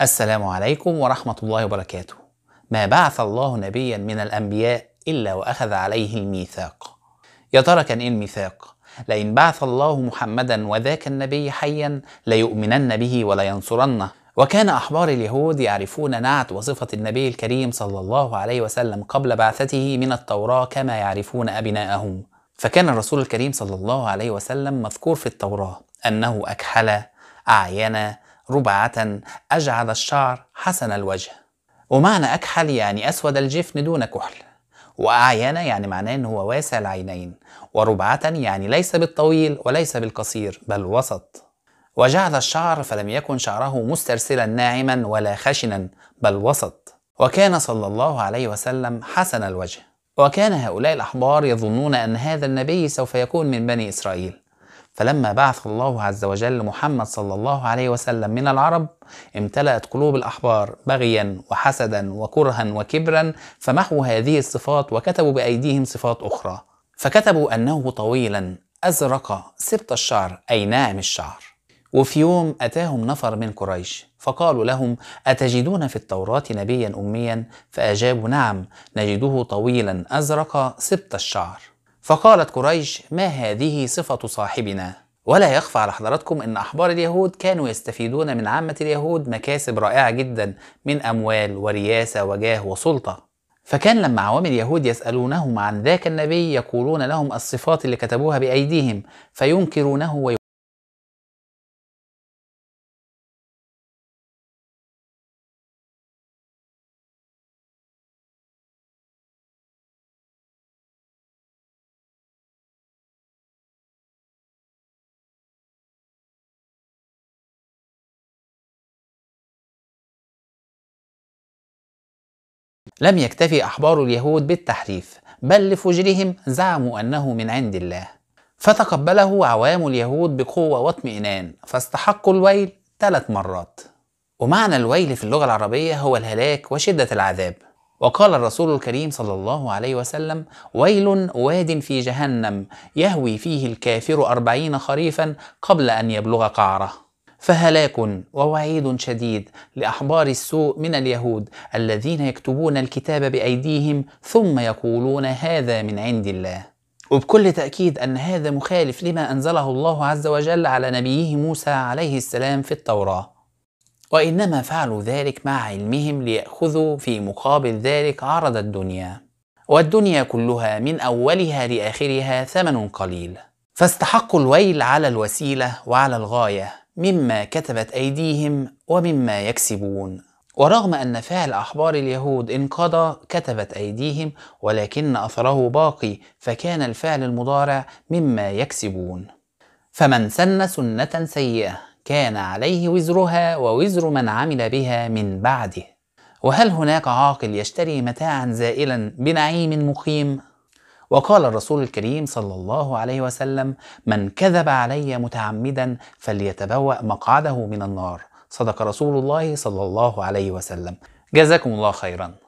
السلام عليكم ورحمة الله وبركاته. ما بعث الله نبيا من الأنبياء إلا وأخذ عليه الميثاق. يا ترى كان إيه الميثاق؟ لئن بعث الله محمدا وذاك النبي حيا ليؤمنن به ولينصرنه. وكان أحبار اليهود يعرفون نعت وصفة النبي الكريم صلى الله عليه وسلم قبل بعثته من التوراة كما يعرفون أبناءهم. فكان الرسول الكريم صلى الله عليه وسلم مذكور في التوراة أنه أكحل، أعين، ربعة أجعد الشعر حسن الوجه ومعنى أكحل يعني أسود الجفن دون كحل وأعين يعني معناه أنه هو واسع العينين وربعة يعني ليس بالطويل وليس بالقصير بل وسط وجعد الشعر فلم يكن شعره مسترسلا ناعما ولا خشنا بل وسط وكان صلى الله عليه وسلم حسن الوجه وكان هؤلاء الأحبار يظنون أن هذا النبي سوف يكون من بني إسرائيل فلما بعث الله عز وجل محمد صلى الله عليه وسلم من العرب امتلأت قلوب الأحبار بغيا وحسدا وكرها وكبرا فمحوا هذه الصفات وكتبوا بأيديهم صفات أخرى فكتبوا أنه طويلا أزرق سبط الشعر أي ناعم الشعر وفي يوم أتاهم نفر من قريش فقالوا لهم أتجدون في التوراة نبيا أميا فأجابوا نعم نجده طويلا أزرق سبط الشعر فقالت قريش ما هذه صفة صاحبنا ولا يخفى على حضراتكم ان احبار اليهود كانوا يستفيدون من عامة اليهود مكاسب رائعة جدا من اموال ورياسة وجاه وسلطة فكان لما عوام اليهود يسألونهم عن ذاك النبي يقولون لهم الصفات اللي كتبوها بأيديهم فينكرونه لم يكتفي أحبار اليهود بالتحريف بل لفجرهم زعموا أنه من عند الله فتقبله عوام اليهود بقوة واطمئنان فاستحقوا الويل ثلاث مرات ومعنى الويل في اللغة العربية هو الهلاك وشدة العذاب وقال الرسول الكريم صلى الله عليه وسلم ويل واد في جهنم يهوي فيه الكافر أربعين خريفا قبل أن يبلغ قعره فهلاك ووعيد شديد لاحبار السوء من اليهود الذين يكتبون الكتاب بايديهم ثم يقولون هذا من عند الله وبكل تأكيد أن هذا مخالف لما أنزله الله عز وجل على نبيه موسى عليه السلام في التوراة وإنما فعلوا ذلك مع علمهم ليأخذوا في مقابل ذلك عرض الدنيا والدنيا كلها من أولها لآخرها ثمن قليل فاستحقوا الويل على الوسيلة وعلى الغاية مما كتبت أيديهم ومما يكسبون ورغم أن فعل أحبار اليهود انقضى كتبت أيديهم ولكن أثره باقي فكان الفعل المضارع مما يكسبون فمن سن سنة سيئة كان عليه وزرها ووزر من عمل بها من بعده وهل هناك عاقل يشتري متاعا زائلا بنعيم مقيم؟ وقال الرسول الكريم صلى الله عليه وسلم من كذب علي متعمدا فليتبوأ مقعده من النار صدق رسول الله صلى الله عليه وسلم جزاكم الله خيرا